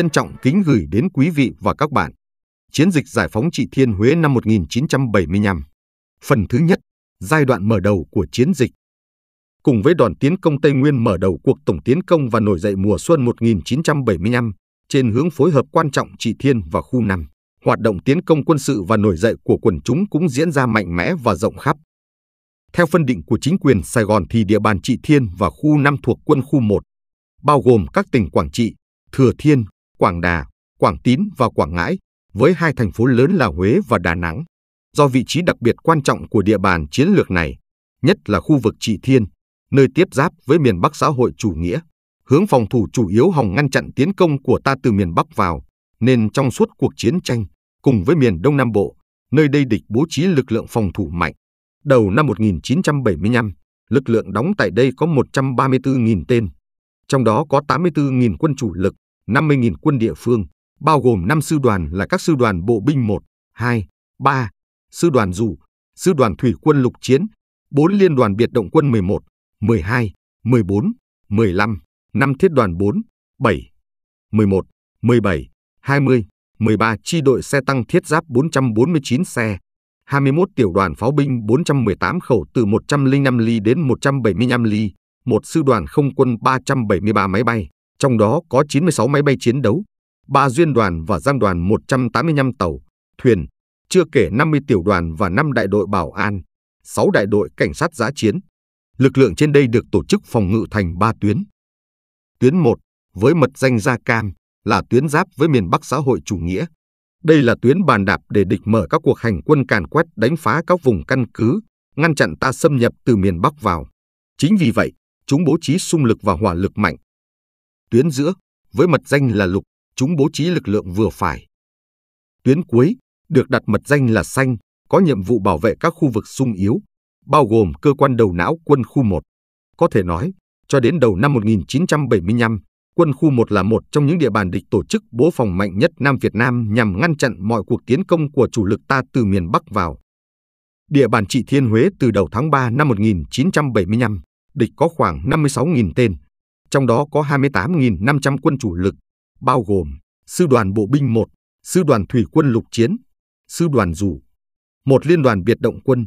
trân trọng kính gửi đến quý vị và các bạn. Chiến dịch giải phóng trị Thiên Huế năm 1975. Phần thứ nhất, giai đoạn mở đầu của chiến dịch. Cùng với đoàn tiến công Tây Nguyên mở đầu cuộc tổng tiến công và nổi dậy mùa xuân 1975 trên hướng phối hợp quan trọng trị Thiên và khu 5, hoạt động tiến công quân sự và nổi dậy của quần chúng cũng diễn ra mạnh mẽ và rộng khắp. Theo phân định của chính quyền Sài Gòn thì địa bàn trị Thiên và khu 5 thuộc quân khu 1, bao gồm các tỉnh Quảng Trị, Thừa Thiên, Quảng Đà, Quảng Tín và Quảng Ngãi, với hai thành phố lớn là Huế và Đà Nẵng. Do vị trí đặc biệt quan trọng của địa bàn chiến lược này, nhất là khu vực Trị Thiên, nơi tiếp giáp với miền Bắc xã hội chủ nghĩa, hướng phòng thủ chủ yếu hòng ngăn chặn tiến công của ta từ miền Bắc vào, nên trong suốt cuộc chiến tranh, cùng với miền Đông Nam Bộ, nơi đây địch bố trí lực lượng phòng thủ mạnh. Đầu năm 1975, lực lượng đóng tại đây có 134.000 tên, trong đó có 84.000 quân chủ lực 50.000 quân địa phương, bao gồm 5 sư đoàn là các sư đoàn bộ binh 1, 2, 3, sư đoàn dù, sư đoàn thủy quân lục chiến, 4 liên đoàn biệt động quân 11, 12, 14, 15, 5 thiết đoàn 4, 7, 11, 17, 20, 13 chi đội xe tăng thiết giáp 449 xe, 21 tiểu đoàn pháo binh 418 khẩu từ 105 ly đến 175 ly, một sư đoàn không quân 373 máy bay trong đó có 96 máy bay chiến đấu, 3 duyên đoàn và giang đoàn 185 tàu, thuyền, chưa kể 50 tiểu đoàn và 5 đại đội bảo an, 6 đại đội cảnh sát giã chiến. Lực lượng trên đây được tổ chức phòng ngự thành 3 tuyến. Tuyến 1 với mật danh Gia Cam là tuyến giáp với miền Bắc xã hội chủ nghĩa. Đây là tuyến bàn đạp để địch mở các cuộc hành quân càn quét đánh phá các vùng căn cứ, ngăn chặn ta xâm nhập từ miền Bắc vào. Chính vì vậy, chúng bố trí xung lực và hỏa lực mạnh, tuyến giữa với mật danh là lục, chúng bố trí lực lượng vừa phải. Tuyến cuối được đặt mật danh là xanh, có nhiệm vụ bảo vệ các khu vực sung yếu, bao gồm cơ quan đầu não quân khu 1. Có thể nói, cho đến đầu năm 1975, quân khu 1 là một trong những địa bàn địch tổ chức bố phòng mạnh nhất Nam Việt Nam nhằm ngăn chặn mọi cuộc tiến công của chủ lực ta từ miền Bắc vào. Địa bàn trị Thiên Huế từ đầu tháng 3 năm 1975, địch có khoảng 56.000 tên, trong đó có 28.500 quân chủ lực, bao gồm Sư đoàn Bộ binh 1, Sư đoàn Thủy quân Lục chiến, Sư đoàn Dù, một liên đoàn biệt động quân,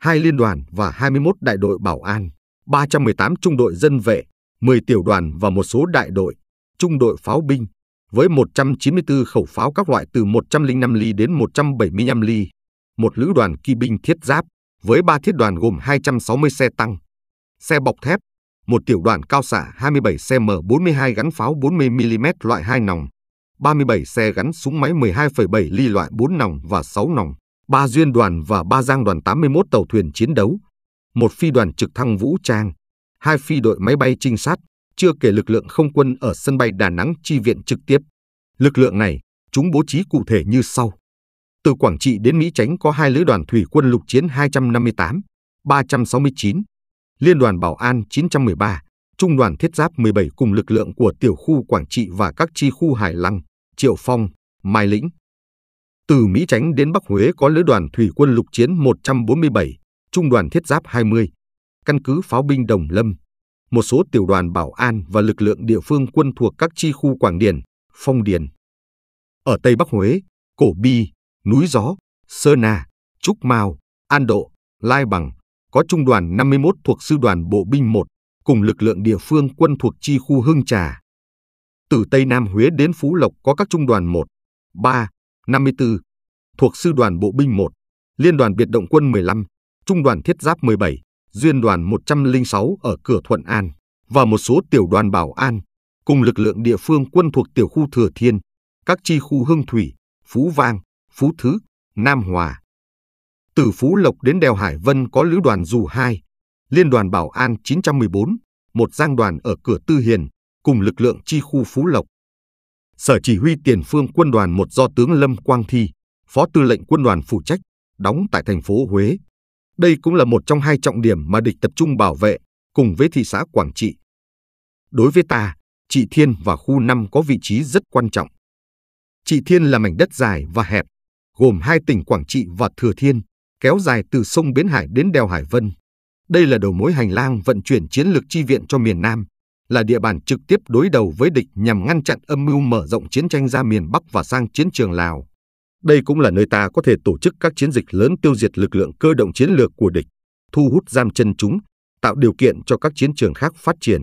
hai liên đoàn và 21 đại đội bảo an, 318 trung đội dân vệ, 10 tiểu đoàn và một số đại đội, trung đội pháo binh, với 194 khẩu pháo các loại từ 105 ly đến 175 ly, một lữ đoàn kỵ binh thiết giáp với 3 thiết đoàn gồm 260 xe tăng, xe bọc thép, một tiểu đoàn cao xạ 27 xe M42 gắn pháo 40mm loại 2 nòng, 37 xe gắn súng máy 12,7 ly loại 4 nòng và 6 nòng, 3 duyên đoàn và 3 giang đoàn 81 tàu thuyền chiến đấu, một phi đoàn trực thăng vũ trang, hai phi đội máy bay trinh sát, chưa kể lực lượng không quân ở sân bay Đà Nẵng chi viện trực tiếp. Lực lượng này, chúng bố trí cụ thể như sau. Từ Quảng Trị đến Mỹ Chánh có hai lữ đoàn thủy quân lục chiến 258, 369, Liên đoàn Bảo an 913, Trung đoàn Thiết giáp 17 cùng lực lượng của tiểu khu Quảng Trị và các chi khu Hải Lăng, Triệu Phong, Mai Lĩnh. Từ Mỹ tránh đến Bắc Huế có lữ đoàn thủy quân lục chiến 147, Trung đoàn Thiết giáp 20, căn cứ pháo binh Đồng Lâm, một số tiểu đoàn bảo an và lực lượng địa phương quân thuộc các chi khu Quảng Điền, Phong Điền. Ở Tây Bắc Huế, Cổ Bi, Núi Gió, Sơn Na, Trúc Mao, An Độ, Lai Bằng, có trung đoàn 51 thuộc sư đoàn bộ binh 1 cùng lực lượng địa phương quân thuộc chi khu Hưng Trà. Từ Tây Nam Huế đến Phú Lộc có các trung đoàn 1, 3, 54 thuộc sư đoàn bộ binh 1, liên đoàn biệt động quân 15, trung đoàn thiết giáp 17, duyên đoàn 106 ở cửa Thuận An và một số tiểu đoàn bảo an cùng lực lượng địa phương quân thuộc tiểu khu Thừa Thiên, các chi khu Hưng Thủy, Phú Vang, Phú Thứ, Nam Hòa. Từ Phú Lộc đến đèo Hải Vân có lữ đoàn dù 2, liên đoàn bảo an 914, một giang đoàn ở cửa Tư Hiền, cùng lực lượng chi khu Phú Lộc. Sở chỉ huy tiền phương quân đoàn một do tướng Lâm Quang Thi, phó tư lệnh quân đoàn phụ trách, đóng tại thành phố Huế. Đây cũng là một trong hai trọng điểm mà địch tập trung bảo vệ, cùng với thị xã Quảng Trị. Đối với ta, Trị Thiên và khu 5 có vị trí rất quan trọng. Trị Thiên là mảnh đất dài và hẹp, gồm hai tỉnh Quảng Trị và Thừa Thiên, kéo dài từ sông Bến Hải đến đèo Hải Vân. Đây là đầu mối hành lang vận chuyển chiến lược chi viện cho miền Nam, là địa bàn trực tiếp đối đầu với địch nhằm ngăn chặn âm mưu mở rộng chiến tranh ra miền Bắc và sang chiến trường Lào. Đây cũng là nơi ta có thể tổ chức các chiến dịch lớn tiêu diệt lực lượng cơ động chiến lược của địch, thu hút giam chân chúng, tạo điều kiện cho các chiến trường khác phát triển.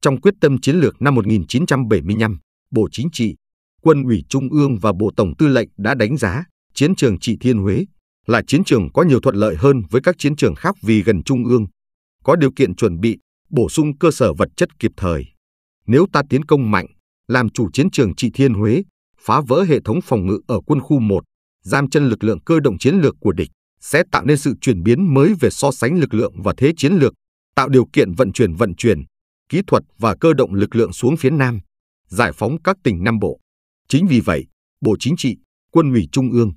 Trong quyết tâm chiến lược năm 1975, Bộ Chính trị, Quân ủy Trung ương và Bộ Tổng Tư lệnh đã đánh giá chiến trường Trị Thiên Huế là chiến trường có nhiều thuận lợi hơn với các chiến trường khác vì gần trung ương, có điều kiện chuẩn bị, bổ sung cơ sở vật chất kịp thời. Nếu ta tiến công mạnh, làm chủ chiến trường trị thiên Huế, phá vỡ hệ thống phòng ngự ở quân khu 1, giam chân lực lượng cơ động chiến lược của địch, sẽ tạo nên sự chuyển biến mới về so sánh lực lượng và thế chiến lược, tạo điều kiện vận chuyển vận chuyển, kỹ thuật và cơ động lực lượng xuống phía Nam, giải phóng các tỉnh Nam Bộ. Chính vì vậy, Bộ Chính trị, Quân ủy Trung ương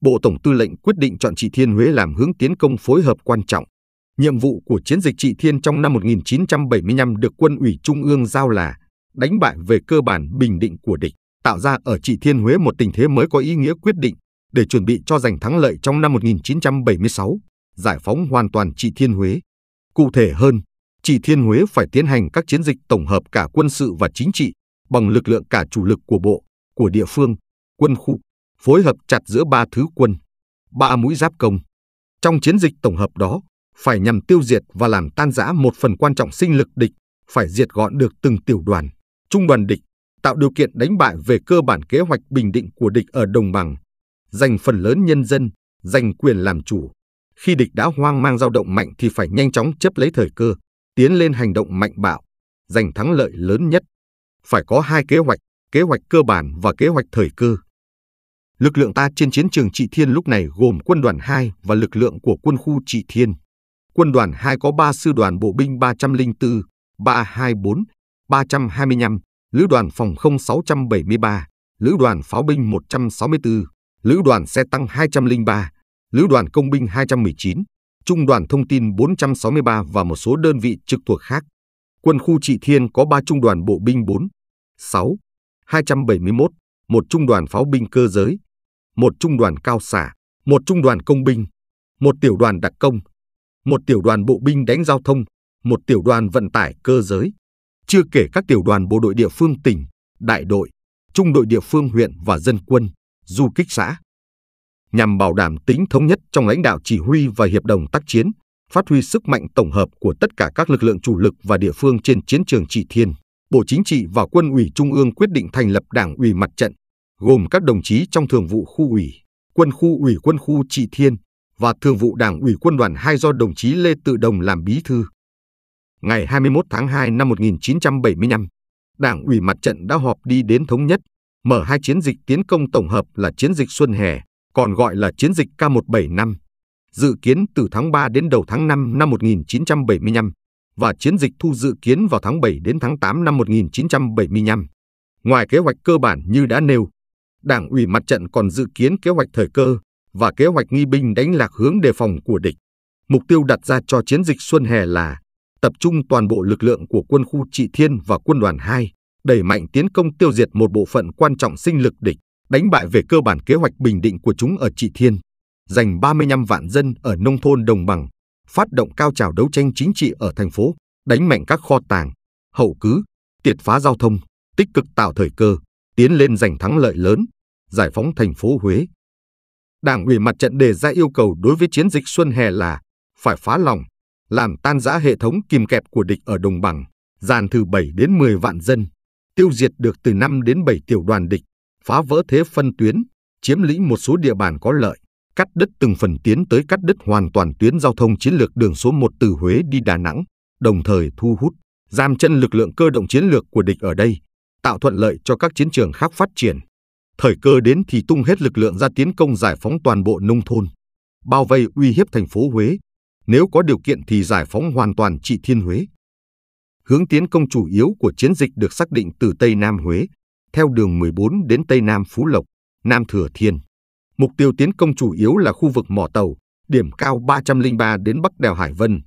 Bộ Tổng Tư lệnh quyết định chọn Trị Thiên Huế làm hướng tiến công phối hợp quan trọng. Nhiệm vụ của chiến dịch Trị Thiên trong năm 1975 được Quân ủy Trung ương giao là đánh bại về cơ bản bình định của địch, tạo ra ở Trị Thiên Huế một tình thế mới có ý nghĩa quyết định để chuẩn bị cho giành thắng lợi trong năm 1976, giải phóng hoàn toàn Trị Thiên Huế. Cụ thể hơn, Trị Thiên Huế phải tiến hành các chiến dịch tổng hợp cả quân sự và chính trị bằng lực lượng cả chủ lực của bộ, của địa phương, quân khu phối hợp chặt giữa ba thứ quân, ba mũi giáp công. Trong chiến dịch tổng hợp đó, phải nhằm tiêu diệt và làm tan rã một phần quan trọng sinh lực địch, phải diệt gọn được từng tiểu đoàn, trung đoàn địch, tạo điều kiện đánh bại về cơ bản kế hoạch bình định của địch ở đồng bằng, giành phần lớn nhân dân, giành quyền làm chủ. Khi địch đã hoang mang dao động mạnh thì phải nhanh chóng chấp lấy thời cơ, tiến lên hành động mạnh bạo, giành thắng lợi lớn nhất. Phải có hai kế hoạch, kế hoạch cơ bản và kế hoạch thời cơ. Lực lượng ta trên chiến trường Trị Thiên lúc này gồm quân đoàn 2 và lực lượng của quân khu Trị Thiên. Quân đoàn 2 có 3 sư đoàn bộ binh 304, 324, 325, lữ đoàn phòng không 673, lữ đoàn pháo binh 164, lữ đoàn xe tăng 203, lữ đoàn công binh 219, trung đoàn thông tin 463 và một số đơn vị trực thuộc khác. Quân khu Trị Thiên có 3 trung đoàn bộ binh 4, 6, 271, một trung đoàn pháo binh cơ giới, một trung đoàn cao xả, một trung đoàn công binh, một tiểu đoàn đặc công, một tiểu đoàn bộ binh đánh giao thông, một tiểu đoàn vận tải cơ giới, chưa kể các tiểu đoàn bộ đội địa phương tỉnh, đại đội, trung đội địa phương huyện và dân quân, du kích xã. Nhằm bảo đảm tính thống nhất trong lãnh đạo chỉ huy và hiệp đồng tác chiến, phát huy sức mạnh tổng hợp của tất cả các lực lượng chủ lực và địa phương trên chiến trường Trị Thiên, Bộ Chính trị và Quân ủy Trung ương quyết định thành lập Đảng ủy Mặt trận gồm các đồng chí trong thường vụ khu ủy, quân khu ủy quân khu Trị Thiên và thường vụ Đảng ủy quân đoàn 2 do đồng chí Lê Tự Đồng làm bí thư. Ngày 21 tháng 2 năm 1975, Đảng ủy mặt trận đã họp đi đến thống nhất, mở hai chiến dịch tiến công tổng hợp là chiến dịch Xuân Hè, còn gọi là chiến dịch K175, dự kiến từ tháng 3 đến đầu tháng 5 năm 1975 và chiến dịch thu dự kiến vào tháng 7 đến tháng 8 năm 1975. Ngoài kế hoạch cơ bản như đã nêu, Đảng ủy mặt trận còn dự kiến kế hoạch thời cơ và kế hoạch nghi binh đánh lạc hướng đề phòng của địch. Mục tiêu đặt ra cho chiến dịch xuân hè là tập trung toàn bộ lực lượng của quân khu Trị Thiên và quân đoàn 2, đẩy mạnh tiến công tiêu diệt một bộ phận quan trọng sinh lực địch, đánh bại về cơ bản kế hoạch bình định của chúng ở Trị Thiên, giành 35 vạn dân ở nông thôn đồng bằng, phát động cao trào đấu tranh chính trị ở thành phố, đánh mạnh các kho tàng, hậu cứ, tiệt phá giao thông, tích cực tạo thời cơ, tiến lên giành thắng lợi lớn, giải phóng thành phố Huế. Đảng ủy mặt trận đề ra yêu cầu đối với chiến dịch xuân hè là phải phá lòng, làm tan rã hệ thống kìm kẹp của địch ở đồng bằng, dàn từ 7 đến 10 vạn dân, tiêu diệt được từ 5 đến 7 tiểu đoàn địch, phá vỡ thế phân tuyến, chiếm lĩnh một số địa bàn có lợi, cắt đứt từng phần tiến tới cắt đứt hoàn toàn tuyến giao thông chiến lược đường số 1 từ Huế đi Đà Nẵng, đồng thời thu hút, giam chân lực lượng cơ động chiến lược của địch ở đây, tạo thuận lợi cho các chiến trường khác phát triển thời cơ đến thì tung hết lực lượng ra tiến công giải phóng toàn bộ nông thôn, bao vây uy hiếp thành phố Huế, nếu có điều kiện thì giải phóng hoàn toàn trị thiên Huế. Hướng tiến công chủ yếu của chiến dịch được xác định từ Tây Nam Huế, theo đường 14 đến Tây Nam Phú Lộc, Nam Thừa Thiên. Mục tiêu tiến công chủ yếu là khu vực mỏ tàu, điểm cao 303 đến Bắc đèo Hải Vân.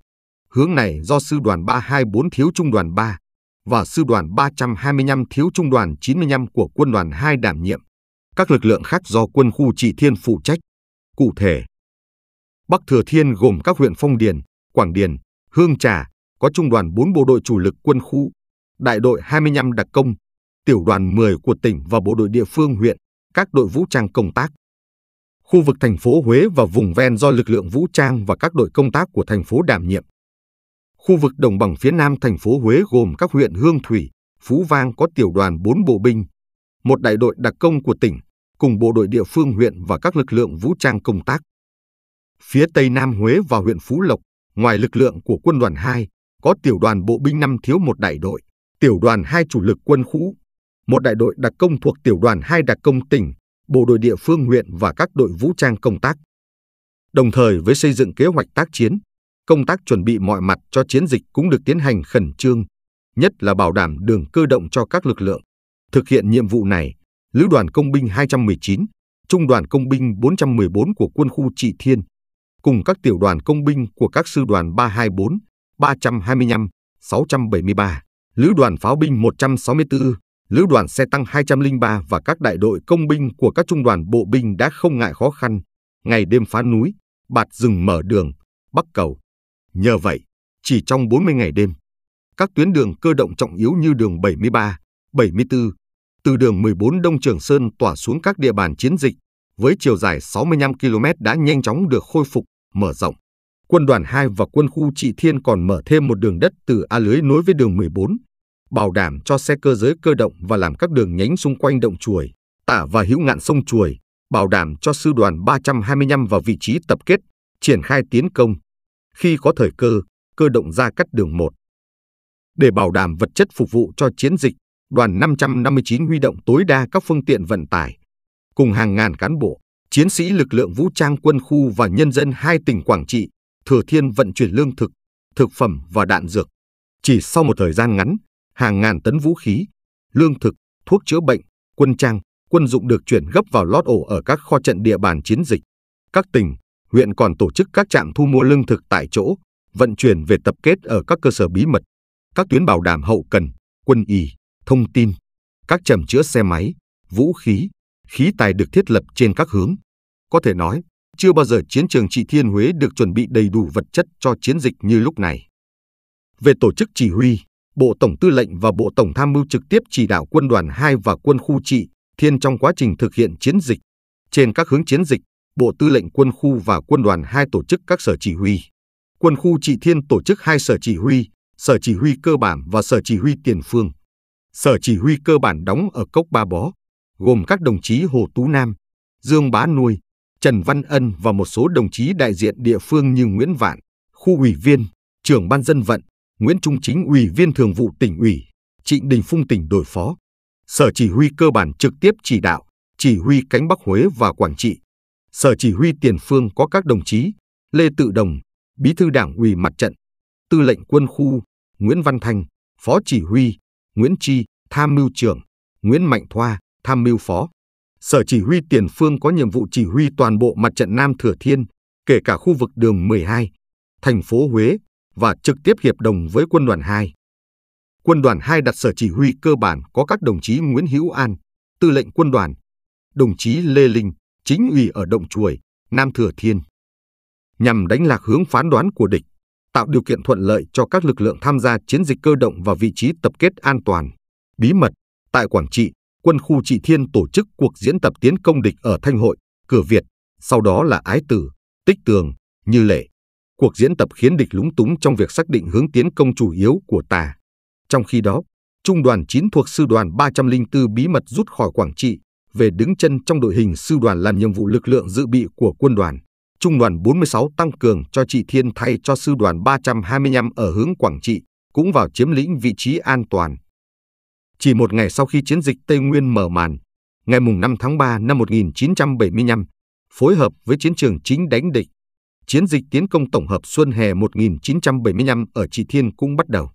Hướng này do sư đoàn 324 thiếu trung đoàn 3 và sư đoàn 325 thiếu trung đoàn 95 của quân đoàn 2 đảm nhiệm các lực lượng khác do quân khu trị thiên phụ trách. Cụ thể, Bắc Thừa Thiên gồm các huyện Phong Điền, Quảng Điền, Hương Trà, có trung đoàn 4 bộ đội chủ lực quân khu, đại đội 25 đặc công, tiểu đoàn 10 của tỉnh và bộ đội địa phương huyện, các đội vũ trang công tác. Khu vực thành phố Huế và vùng ven do lực lượng vũ trang và các đội công tác của thành phố đảm nhiệm. Khu vực đồng bằng phía nam thành phố Huế gồm các huyện Hương Thủy, Phú Vang có tiểu đoàn 4 bộ binh, một đại đội đặc công của tỉnh cùng bộ đội địa phương huyện và các lực lượng vũ trang công tác. Phía Tây Nam Huế và huyện Phú Lộc, ngoài lực lượng của quân đoàn 2, có tiểu đoàn bộ binh 5 thiếu một đại đội, tiểu đoàn 2 chủ lực quân khu, một đại đội đặc công thuộc tiểu đoàn 2 đặc công tỉnh, bộ đội địa phương huyện và các đội vũ trang công tác. Đồng thời với xây dựng kế hoạch tác chiến, công tác chuẩn bị mọi mặt cho chiến dịch cũng được tiến hành khẩn trương, nhất là bảo đảm đường cơ động cho các lực lượng. Thực hiện nhiệm vụ này, Lữ đoàn Công binh 219, Trung đoàn Công binh 414 của quân khu Trị Thiên, cùng các tiểu đoàn công binh của các sư đoàn 324, 325, 673, Lữ đoàn Pháo binh 164, Lữ đoàn xe tăng 203 và các đại đội công binh của các trung đoàn bộ binh đã không ngại khó khăn, ngày đêm phá núi, bạt rừng mở đường, bắc cầu. Nhờ vậy, chỉ trong 40 ngày đêm, các tuyến đường cơ động trọng yếu như đường 73, 74, từ đường 14 Đông Trường Sơn tỏa xuống các địa bàn chiến dịch, với chiều dài 65 km đã nhanh chóng được khôi phục, mở rộng. Quân đoàn 2 và quân khu Trị Thiên còn mở thêm một đường đất từ A Lưới nối với đường 14, bảo đảm cho xe cơ giới cơ động và làm các đường nhánh xung quanh động chuồi, tả và hữu ngạn sông chuồi, bảo đảm cho sư đoàn 325 vào vị trí tập kết, triển khai tiến công. Khi có thời cơ, cơ động ra cắt đường 1. Để bảo đảm vật chất phục vụ cho chiến dịch, đoàn 559 huy động tối đa các phương tiện vận tải, cùng hàng ngàn cán bộ, chiến sĩ lực lượng vũ trang quân khu và nhân dân hai tỉnh Quảng Trị, Thừa Thiên vận chuyển lương thực, thực phẩm và đạn dược. Chỉ sau một thời gian ngắn, hàng ngàn tấn vũ khí, lương thực, thuốc chữa bệnh, quân trang, quân dụng được chuyển gấp vào lót ổ ở các kho trận địa bàn chiến dịch. Các tỉnh, huyện còn tổ chức các trạm thu mua lương thực tại chỗ, vận chuyển về tập kết ở các cơ sở bí mật, các tuyến bảo đảm hậu cần, quân y, thông tin, các trầm chữa xe máy, vũ khí, khí tài được thiết lập trên các hướng. Có thể nói, chưa bao giờ chiến trường Trị Thiên Huế được chuẩn bị đầy đủ vật chất cho chiến dịch như lúc này. Về tổ chức chỉ huy, Bộ Tổng Tư lệnh và Bộ Tổng Tham mưu trực tiếp chỉ đạo quân đoàn 2 và quân khu Trị Thiên trong quá trình thực hiện chiến dịch. Trên các hướng chiến dịch, Bộ Tư lệnh quân khu và quân đoàn 2 tổ chức các sở chỉ huy. Quân khu Trị Thiên tổ chức hai sở chỉ huy, sở chỉ huy cơ bản và sở chỉ huy tiền phương. Sở chỉ huy cơ bản đóng ở Cốc Ba Bó, gồm các đồng chí Hồ Tú Nam, Dương Bá Nuôi, Trần Văn Ân và một số đồng chí đại diện địa phương như Nguyễn Vạn, khu ủy viên, trưởng ban dân vận, Nguyễn Trung Chính ủy viên thường vụ tỉnh ủy, Trịnh Đình Phung tỉnh đội phó. Sở chỉ huy cơ bản trực tiếp chỉ đạo, chỉ huy cánh Bắc Huế và Quảng Trị. Sở chỉ huy tiền phương có các đồng chí Lê Tự Đồng, Bí thư Đảng ủy mặt trận, Tư lệnh quân khu, Nguyễn Văn Thành, Phó chỉ huy, Nguyễn Chi, tham mưu trưởng, Nguyễn Mạnh Thoa, tham mưu phó. Sở chỉ huy tiền phương có nhiệm vụ chỉ huy toàn bộ mặt trận Nam Thừa Thiên, kể cả khu vực đường 12, thành phố Huế và trực tiếp hiệp đồng với quân đoàn 2. Quân đoàn 2 đặt sở chỉ huy cơ bản có các đồng chí Nguyễn Hữu An, tư lệnh quân đoàn, đồng chí Lê Linh, chính ủy ở Động Chuồi, Nam Thừa Thiên. Nhằm đánh lạc hướng phán đoán của địch, tạo điều kiện thuận lợi cho các lực lượng tham gia chiến dịch cơ động vào vị trí tập kết an toàn, bí mật. Tại Quảng Trị, quân khu Trị Thiên tổ chức cuộc diễn tập tiến công địch ở Thanh Hội, Cửa Việt, sau đó là Ái Tử, Tích Tường, Như Lệ. Cuộc diễn tập khiến địch lúng túng trong việc xác định hướng tiến công chủ yếu của ta. Trong khi đó, Trung đoàn 9 thuộc Sư đoàn 304 bí mật rút khỏi Quảng Trị, về đứng chân trong đội hình Sư đoàn làm nhiệm vụ lực lượng dự bị của quân đoàn. Trung đoàn 46 tăng cường cho chị Thiên thay cho sư đoàn 325 ở hướng Quảng Trị, cũng vào chiếm lĩnh vị trí an toàn. Chỉ một ngày sau khi chiến dịch Tây Nguyên mở màn, ngày 5 tháng 3 năm 1975, phối hợp với chiến trường chính đánh địch, chiến dịch tiến công tổng hợp xuân hè 1975 ở Trị Thiên cũng bắt đầu.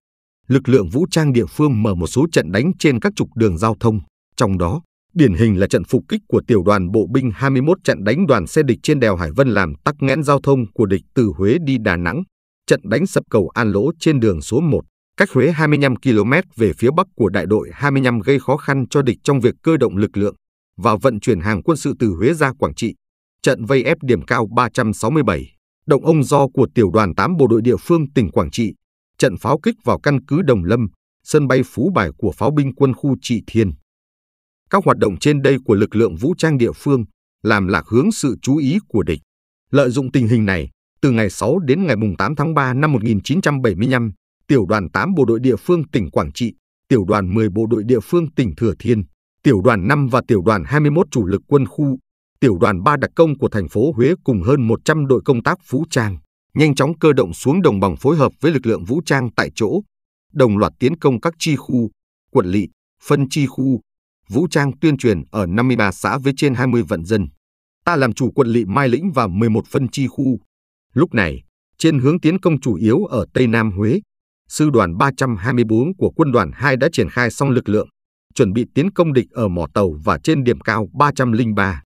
Lực lượng vũ trang địa phương mở một số trận đánh trên các trục đường giao thông, trong đó Điển hình là trận phục kích của tiểu đoàn bộ binh 21 trận đánh đoàn xe địch trên đèo Hải Vân làm tắc nghẽn giao thông của địch từ Huế đi Đà Nẵng, trận đánh sập cầu An Lỗ trên đường số 1, cách Huế 25 km về phía bắc của đại đội 25 gây khó khăn cho địch trong việc cơ động lực lượng và vận chuyển hàng quân sự từ Huế ra Quảng Trị. Trận vây ép điểm cao 367, động ông do của tiểu đoàn 8 bộ đội địa phương tỉnh Quảng Trị, trận pháo kích vào căn cứ Đồng Lâm, sân bay Phú Bài của pháo binh quân khu Trị Thiên. Các hoạt động trên đây của lực lượng vũ trang địa phương làm lạc hướng sự chú ý của địch. Lợi dụng tình hình này, từ ngày 6 đến ngày 8 tháng 3 năm 1975, Tiểu đoàn 8 Bộ đội địa phương tỉnh Quảng Trị, Tiểu đoàn 10 Bộ đội địa phương tỉnh Thừa Thiên, Tiểu đoàn 5 và Tiểu đoàn 21 chủ lực quân khu, Tiểu đoàn 3 đặc công của thành phố Huế cùng hơn 100 đội công tác vũ trang, nhanh chóng cơ động xuống đồng bằng phối hợp với lực lượng vũ trang tại chỗ, đồng loạt tiến công các chi khu, quận lỵ, phân chi khu, vũ trang tuyên truyền ở 53 xã với trên 20 vận dân. Ta làm chủ quận lỵ Mai Lĩnh và 11 phân chi khu. Lúc này, trên hướng tiến công chủ yếu ở Tây Nam Huế, sư đoàn 324 của quân đoàn 2 đã triển khai xong lực lượng, chuẩn bị tiến công địch ở mỏ tàu và trên điểm cao 303.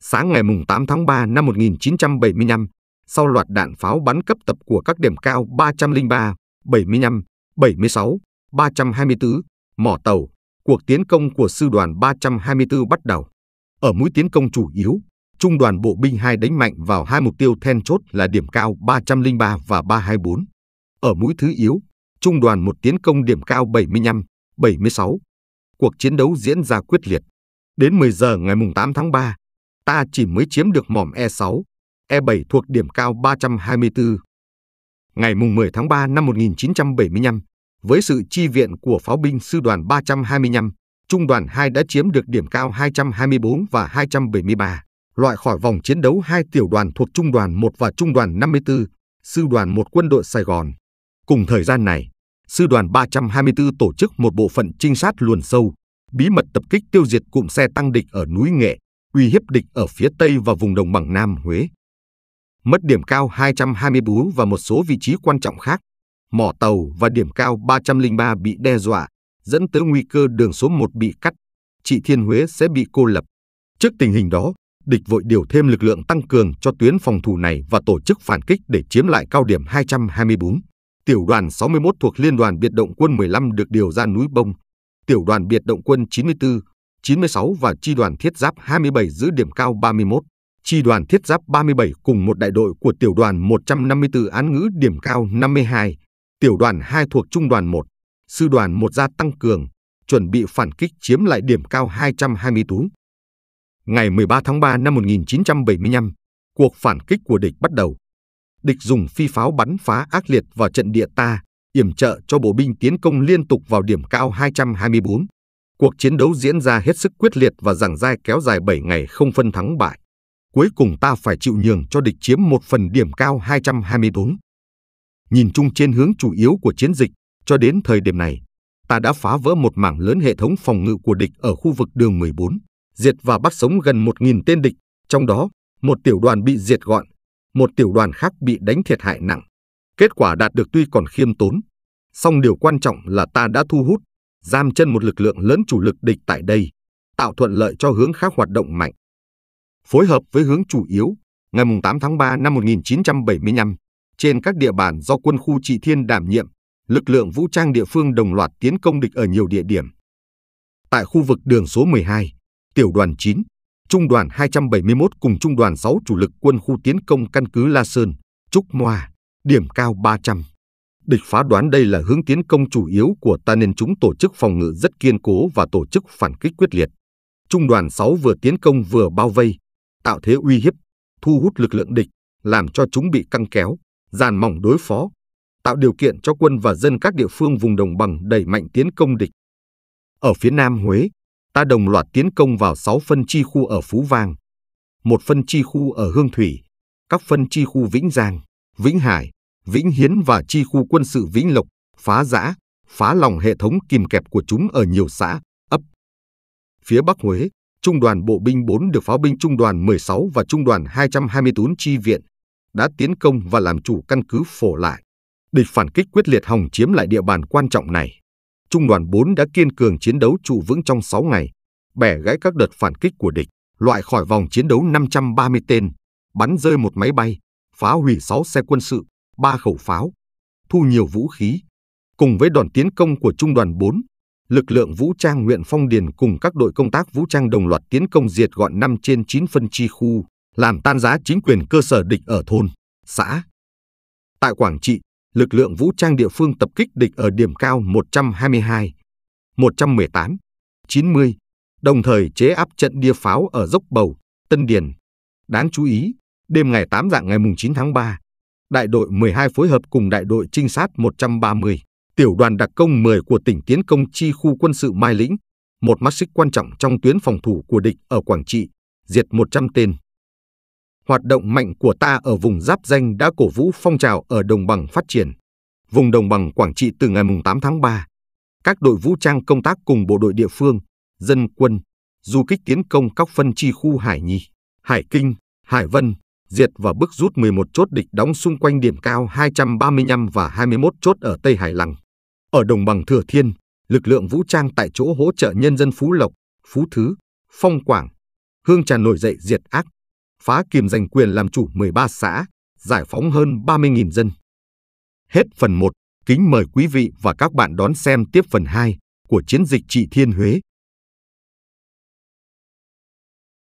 Sáng ngày 8 tháng 3 năm 1975, sau loạt đạn pháo bắn cấp tập của các điểm cao 303, 75, 76, 324, mỏ tàu, cuộc tiến công của sư đoàn 324 bắt đầu. Ở mũi tiến công chủ yếu, trung đoàn bộ binh 2 đánh mạnh vào hai mục tiêu then chốt là điểm cao 303 và 324. Ở mũi thứ yếu, trung đoàn một tiến công điểm cao 75, 76. Cuộc chiến đấu diễn ra quyết liệt. Đến 10 giờ ngày 8 tháng 3, ta chỉ mới chiếm được mỏm E6, E7 thuộc điểm cao 324. Ngày 10 tháng 3 năm 1975, với sự chi viện của pháo binh sư đoàn 325, Trung đoàn 2 đã chiếm được điểm cao 224 và 273, loại khỏi vòng chiến đấu hai tiểu đoàn thuộc Trung đoàn 1 và Trung đoàn 54, Sư đoàn 1 quân đội Sài Gòn. Cùng thời gian này, Sư đoàn 324 tổ chức một bộ phận trinh sát luồn sâu, bí mật tập kích tiêu diệt cụm xe tăng địch ở núi Nghệ, uy hiếp địch ở phía Tây và vùng đồng bằng Nam Huế. Mất điểm cao 224 và một số vị trí quan trọng khác, mỏ tàu và điểm cao 303 bị đe dọa, dẫn tới nguy cơ đường số 1 bị cắt, chị Thiên Huế sẽ bị cô lập. Trước tình hình đó, địch vội điều thêm lực lượng tăng cường cho tuyến phòng thủ này và tổ chức phản kích để chiếm lại cao điểm 224. Tiểu đoàn 61 thuộc Liên đoàn Biệt động quân 15 được điều ra núi Bông. Tiểu đoàn Biệt động quân 94, 96 và Chi đoàn Thiết giáp 27 giữ điểm cao 31. Chi đoàn Thiết giáp 37 cùng một đại đội của tiểu đoàn 154 án ngữ điểm cao 52, tiểu đoàn 2 thuộc trung đoàn 1, sư đoàn 1 ra tăng cường, chuẩn bị phản kích chiếm lại điểm cao 220 tú. Ngày 13 tháng 3 năm 1975, cuộc phản kích của địch bắt đầu. Địch dùng phi pháo bắn phá ác liệt vào trận địa ta, yểm trợ cho bộ binh tiến công liên tục vào điểm cao 224. Cuộc chiến đấu diễn ra hết sức quyết liệt và giằng dai kéo dài 7 ngày không phân thắng bại. Cuối cùng ta phải chịu nhường cho địch chiếm một phần điểm cao 224. Nhìn chung trên hướng chủ yếu của chiến dịch, cho đến thời điểm này, ta đã phá vỡ một mảng lớn hệ thống phòng ngự của địch ở khu vực đường 14, diệt và bắt sống gần 1.000 tên địch, trong đó một tiểu đoàn bị diệt gọn, một tiểu đoàn khác bị đánh thiệt hại nặng. Kết quả đạt được tuy còn khiêm tốn, song điều quan trọng là ta đã thu hút, giam chân một lực lượng lớn chủ lực địch tại đây, tạo thuận lợi cho hướng khác hoạt động mạnh. Phối hợp với hướng chủ yếu, ngày 8 tháng 3 năm 1975, trên các địa bàn do quân khu Trị Thiên đảm nhiệm, lực lượng vũ trang địa phương đồng loạt tiến công địch ở nhiều địa điểm. Tại khu vực đường số 12, tiểu đoàn 9, trung đoàn 271 cùng trung đoàn 6 chủ lực quân khu tiến công căn cứ La Sơn, Trúc Moa, điểm cao 300. Địch phá đoán đây là hướng tiến công chủ yếu của ta nên chúng tổ chức phòng ngự rất kiên cố và tổ chức phản kích quyết liệt. Trung đoàn 6 vừa tiến công vừa bao vây, tạo thế uy hiếp, thu hút lực lượng địch, làm cho chúng bị căng kéo, giàn mỏng đối phó, tạo điều kiện cho quân và dân các địa phương vùng đồng bằng đẩy mạnh tiến công địch. Ở phía Nam Huế, ta đồng loạt tiến công vào 6 phân chi khu ở Phú Vang, một phân chi khu ở Hương Thủy, các phân chi khu Vĩnh Giang, Vĩnh Hải, Vĩnh Hiến và chi khu quân sự Vĩnh Lộc, phá giã, phá lòng hệ thống kìm kẹp của chúng ở nhiều xã, ấp. Phía Bắc Huế, Trung đoàn Bộ binh 4 được pháo binh Trung đoàn 16 và Trung đoàn 224 chi viện, đã tiến công và làm chủ căn cứ phổ lại. Địch phản kích quyết liệt hòng chiếm lại địa bàn quan trọng này. Trung đoàn 4 đã kiên cường chiến đấu trụ vững trong 6 ngày, bẻ gãy các đợt phản kích của địch, loại khỏi vòng chiến đấu 530 tên, bắn rơi một máy bay, phá hủy 6 xe quân sự, 3 khẩu pháo, thu nhiều vũ khí. Cùng với đòn tiến công của Trung đoàn 4, lực lượng vũ trang huyện Phong Điền cùng các đội công tác vũ trang đồng loạt tiến công diệt gọn 5 trên 9 phân chi khu, làm tan giá chính quyền cơ sở địch ở thôn, xã. Tại Quảng Trị, lực lượng vũ trang địa phương tập kích địch ở điểm cao 122, 118, 90, đồng thời chế áp trận địa pháo ở dốc bầu, Tân Điền. Đáng chú ý, đêm ngày 8 dạng ngày 9 tháng 3, đại đội 12 phối hợp cùng đại đội trinh sát 130, tiểu đoàn đặc công 10 của tỉnh tiến công chi khu quân sự Mai Lĩnh, một mắt xích quan trọng trong tuyến phòng thủ của địch ở Quảng Trị, diệt 100 tên hoạt động mạnh của ta ở vùng giáp danh đã cổ vũ phong trào ở đồng bằng phát triển. Vùng đồng bằng Quảng Trị từ ngày 8 tháng 3, các đội vũ trang công tác cùng bộ đội địa phương, dân quân, du kích tiến công các phân chi khu Hải Nhi, Hải Kinh, Hải Vân, diệt và bức rút 11 chốt địch đóng xung quanh điểm cao 235 và 21 chốt ở Tây Hải Lăng. Ở đồng bằng Thừa Thiên, lực lượng vũ trang tại chỗ hỗ trợ nhân dân Phú Lộc, Phú Thứ, Phong Quảng, Hương Trà nổi dậy diệt ác phá kiềm giành quyền làm chủ 13 xã, giải phóng hơn 30.000 dân. Hết phần 1, kính mời quý vị và các bạn đón xem tiếp phần 2 của chiến dịch trị Thiên Huế.